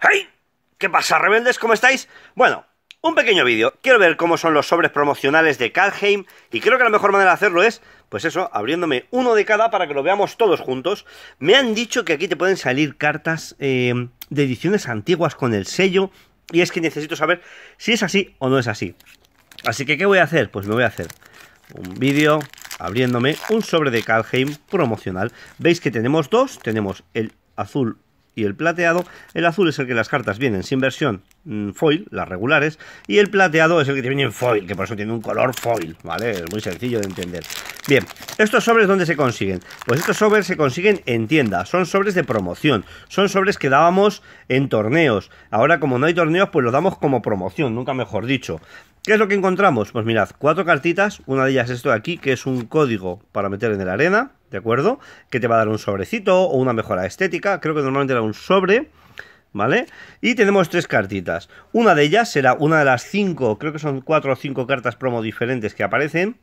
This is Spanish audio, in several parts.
¡Hey! ¿Qué pasa, rebeldes? ¿Cómo estáis? Bueno, un pequeño vídeo. Quiero ver cómo son los sobres promocionales de Calheim y creo que la mejor manera de hacerlo es, pues eso, abriéndome uno de cada para que lo veamos todos juntos. Me han dicho que aquí te pueden salir cartas eh, de ediciones antiguas con el sello y es que necesito saber si es así o no es así. Así que, ¿qué voy a hacer? Pues me voy a hacer un vídeo abriéndome un sobre de Calheim promocional. Veis que tenemos dos, tenemos el azul y el plateado. El azul es el que las cartas vienen sin versión mm, foil, las regulares, y el plateado es el que viene en foil, que por eso tiene un color foil, ¿vale? Es muy sencillo de entender. Bien, ¿estos sobres dónde se consiguen? Pues estos sobres se consiguen en tienda, son sobres de promoción, son sobres que dábamos en torneos. Ahora como no hay torneos, pues los damos como promoción, nunca mejor dicho. ¿Qué es lo que encontramos? Pues mirad, cuatro cartitas, una de ellas es esto de aquí, que es un código para meter en el arena. ¿de acuerdo? Que te va a dar un sobrecito o una mejora estética, creo que normalmente era un sobre, ¿vale? Y tenemos tres cartitas. Una de ellas será una de las cinco, creo que son cuatro o cinco cartas promo diferentes que aparecen.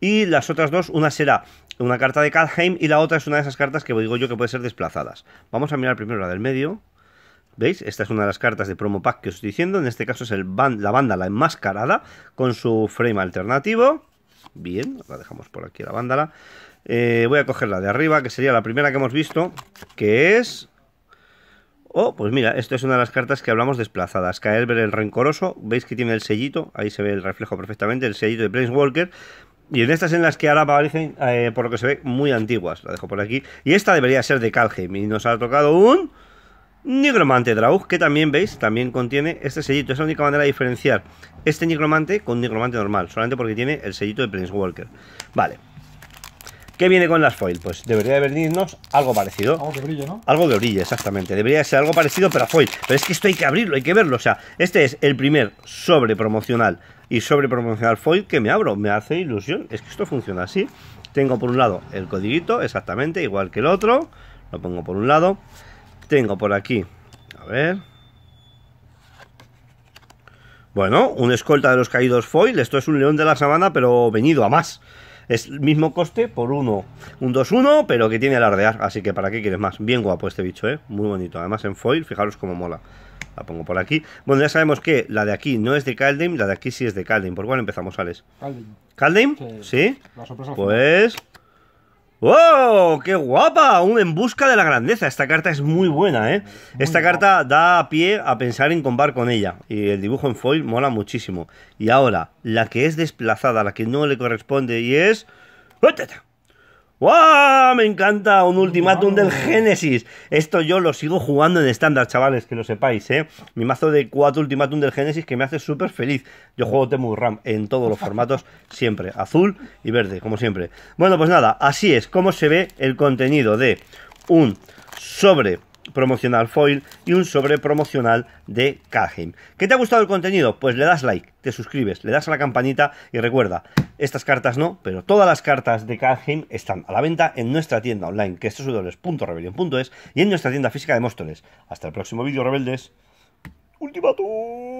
Y las otras dos, una será una carta de Kalheim y la otra es una de esas cartas que digo yo que puede ser desplazadas. Vamos a mirar primero la del medio. ¿Veis? Esta es una de las cartas de promo pack que os estoy diciendo. En este caso es la banda, la enmascarada, con su frame alternativo. Bien, la dejamos por aquí la vándala. Eh, voy a coger la de arriba, que sería la primera que hemos visto, que es... Oh, pues mira, esto es una de las cartas que hablamos desplazadas. ver el Rencoroso, veis que tiene el sellito, ahí se ve el reflejo perfectamente, el sellito de Walker Y en estas en las que ahora aparecen eh, por lo que se ve, muy antiguas. La dejo por aquí. Y esta debería ser de Calheim. Y nos ha tocado un... Nigromante Draug, que también veis, también contiene este sellito. Es la única manera de diferenciar este nigromante con un nigromante normal, solamente porque tiene el sellito de Walker Vale, ¿Qué viene con las foil? Pues debería de venirnos algo parecido. Algo de brillo, ¿no? Algo de orilla, exactamente. Debería ser algo parecido, pero a foil. Pero es que esto hay que abrirlo, hay que verlo. O sea, este es el primer sobre promocional y sobre promocional foil que me abro. Me hace ilusión. Es que esto funciona así. Tengo por un lado el codiguito, exactamente, igual que el otro. Lo pongo por un lado. Tengo por aquí, a ver, bueno, un escolta de los caídos foil, esto es un león de la sabana, pero venido a más. Es el mismo coste por uno. Un 2-1, pero que tiene alardear. Así que para qué quieres más. Bien guapo este bicho, ¿eh? Muy bonito. Además en foil, fijaros cómo mola. La pongo por aquí. Bueno, ya sabemos que la de aquí no es de Caldeim, la de aquí sí es de Caldeim. ¿Por cuál empezamos, Alex? Caldeim. ¿Caldeim? Sí. pues... ¡Oh! ¡Qué guapa! Un en busca de la grandeza. Esta carta es muy buena, ¿eh? Esta carta da pie a pensar en combar con ella. Y el dibujo en foil mola muchísimo. Y ahora, la que es desplazada, la que no le corresponde y es... ¡Wow! Me encanta un ultimátum del Génesis. Esto yo lo sigo jugando en estándar, chavales, que lo sepáis, ¿eh? Mi mazo de cuatro ultimátum del Génesis que me hace súper feliz. Yo juego Temu Ram en todos los formatos, siempre. Azul y verde, como siempre. Bueno, pues nada, así es como se ve el contenido de un sobre promocional foil y un sobre promocional de Kahim. ¿Qué te ha gustado el contenido? Pues le das like, te suscribes, le das a la campanita y recuerda, estas cartas no, pero todas las cartas de Kalheim están a la venta en nuestra tienda online, que es www.rebellion.es, y en nuestra tienda física de Móstoles. Hasta el próximo vídeo, rebeldes. Ultimatum.